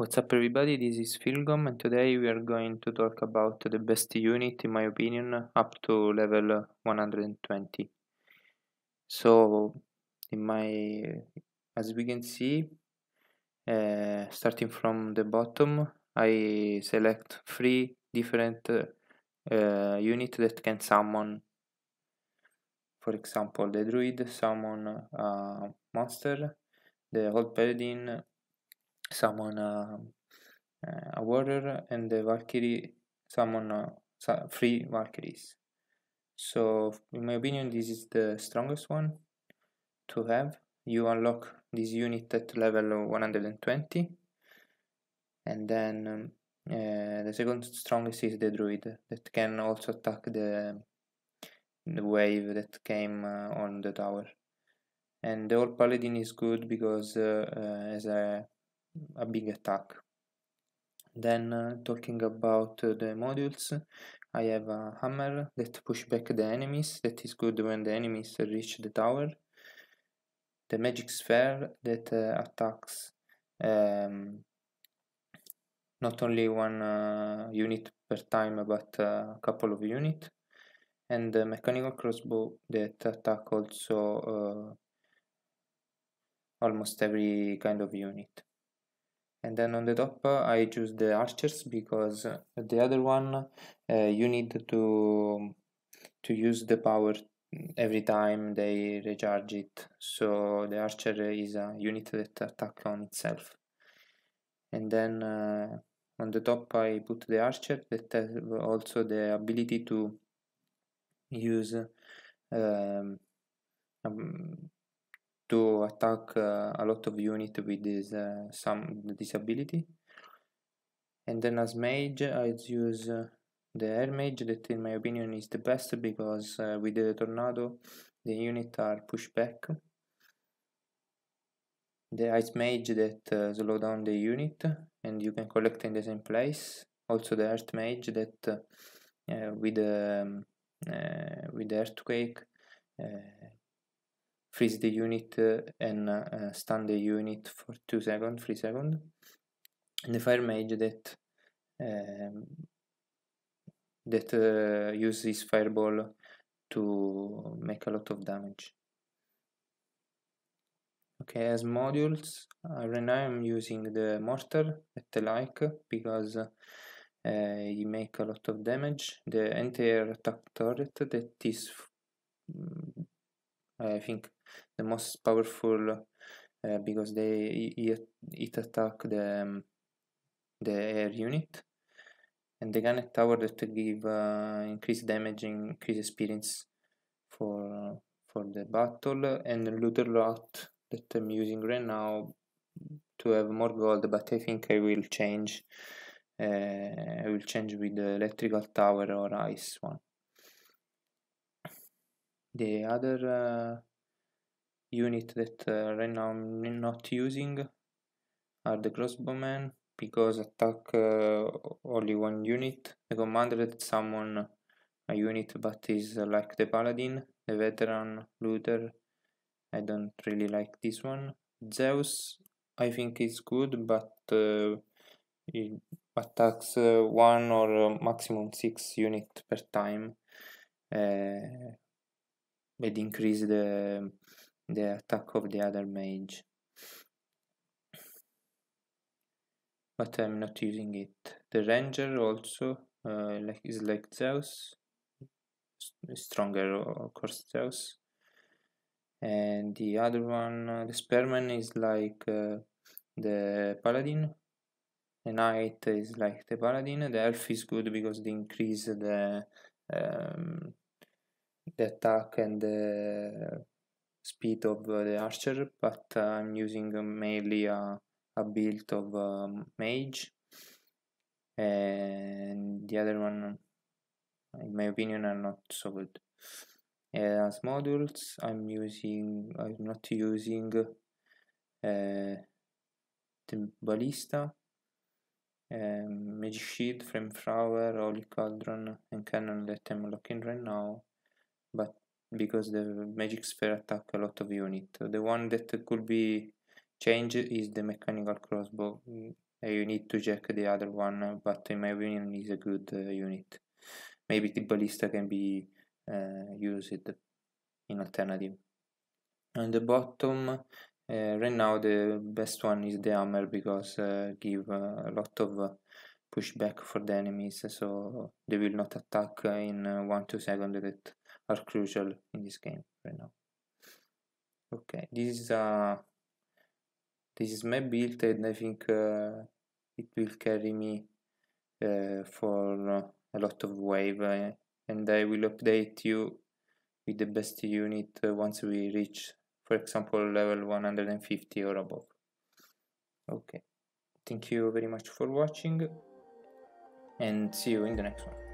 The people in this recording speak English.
What's up everybody, this is Philgom and today we are going to talk about the best unit in my opinion up to level 120. So in my as we can see uh, starting from the bottom I select three different uh, uh units that can summon for example the druid summon a uh, monster, the old paladin summon a, a warrior and the Valkyrie summon uh, three Valkyries. So in my opinion this is the strongest one to have. You unlock this unit at level 120 and then um, uh, the second strongest is the druid that can also attack the, the wave that came uh, on the tower. And the old paladin is good because uh, uh as a a big attack. Then uh, talking about uh, the modules, I have a hammer that push back the enemies, that is good when the enemies reach the tower. The magic sphere that uh, attacks um, not only one uh, unit per time but uh, a couple of units and the mechanical crossbow that attack also uh, almost every kind of unit and then on the top uh, I choose the archers because the other one uh, you need to to use the power every time they recharge it so the archer is a unit that attack on itself and then uh, on the top I put the archer that has also the ability to use um, um, to attack uh, a lot of unit with this uh, some disability and then as mage I use uh, the air mage that in my opinion is the best because with the tornado the unit are pushed back the ice mage that uh, slow down the unit and you can collect in the same place also the earth mage that uh, with the um, uh, with the earthquake freeze the unit uh, and uh, stun the unit for 2 seconds, 3 seconds. And the fire mage that um, that uh, uses fireball to make a lot of damage. Okay, as modules, uh, right now I'm using the mortar at the like because uh, make a lot of damage. The entire attack turret that is mm, I think the most powerful uh, because they it, it attack the um, the air unit and the gun tower that give uh, increased damage and increased experience for for the battle and the looter lot that I'm using right now to have more gold but I think I will change uh, I will change with the electrical tower or ice one the other uh, unit that uh, right now I'm not using are the crossbowmen because attack uh, only one unit the commander that summon a unit but is like the paladin the veteran looter I don't really like this one Zeus I think is good but uh, it attacks uh, one or uh, maximum six unit per time and increase the, the attack of the other mage. But I'm not using it. The ranger also uh, like is like Zeus, stronger of course Zeus. And the other one, uh, the Spearman is like uh, the Paladin. The Knight is like the Paladin. The Elf is good because they increase the um, the attack and the speed of the archer, but I'm using mainly a, a build of um, mage. And the other one, in my opinion, are not so good. Uh, as modules, I'm using, I'm not using uh, the ballista, um, Magic Shield, Frame Flower, Holy Cauldron, and Cannon that I'm looking right now, but because the magic sphere attack a lot of unit the one that could be changed is the mechanical crossbow you mm, need to check the other one but in my opinion is a good uh, unit maybe the ballista can be uh, used in alternative on the bottom uh, right now the best one is the hammer because uh, give uh, a lot of uh, pushback for the enemies so they will not attack in one two seconds that are crucial in this game right now okay this is uh this is my build and i think uh, it will carry me uh, for uh, a lot of wave uh, and i will update you with the best unit uh, once we reach for example level 150 or above okay thank you very much for watching and see you in the next one